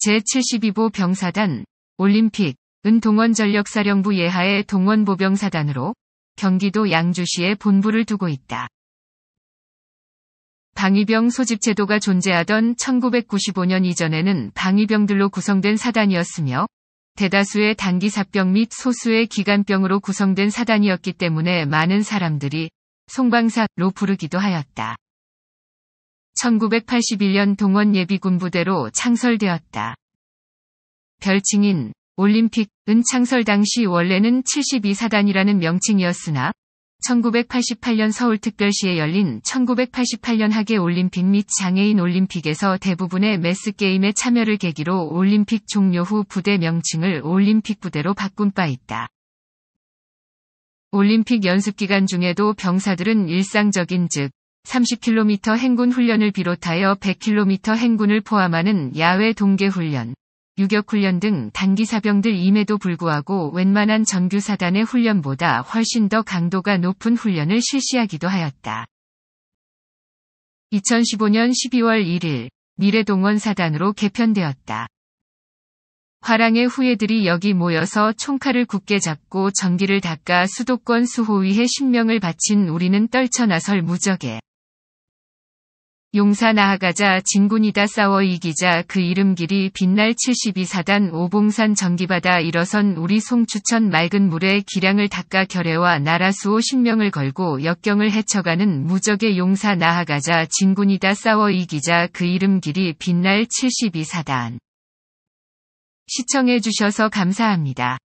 제72부 병사단 올림픽 은동원 전력사령부 예하의 동원보병사단으로 경기도 양주시에 본부를 두고 있다. 방위병 소집제도가 존재하던 1995년 이전에는 방위병들로 구성된 사단이었으며 대다수의 단기사병 및 소수의 기간병으로 구성된 사단이었기 때문에 많은 사람들이 송방사로 부르기도 하였다. 1981년 동원예비군부대로 창설되었다. 별칭인 올림픽은 창설 당시 원래는 72사단이라는 명칭이었으나 1988년 서울특별시에 열린 1988년 하계 올림픽 및 장애인 올림픽에서 대부분의 매스게임에 참여를 계기로 올림픽 종료 후 부대 명칭을 올림픽 부대로 바꾼 바 있다. 올림픽 연습 기간 중에도 병사들은 일상적인 즉 30km 행군 훈련을 비롯하여 100km 행군을 포함하는 야외 동계 훈련, 유격훈련 등 단기 사병들 임에도 불구하고 웬만한 정규 사단의 훈련보다 훨씬 더 강도가 높은 훈련을 실시하기도 하였다. 2015년 12월 1일 미래동원 사단으로 개편되었다. 화랑의 후예들이 여기 모여서 총칼을 굳게 잡고 전기를 닦아 수도권 수호위에 신명을 바친 우리는 떨쳐나설 무적에 용사 나아가자 진군이다 싸워 이기자 그 이름 길이 빛날 72사단 오봉산 전기바다 일어선 우리 송추천 맑은 물에 기량을 닦아 결애와 나라수호 신명을 걸고 역경을 헤쳐가는 무적의 용사 나아가자 진군이다 싸워 이기자 그 이름 길이 빛날 72사단 시청해주셔서 감사합니다.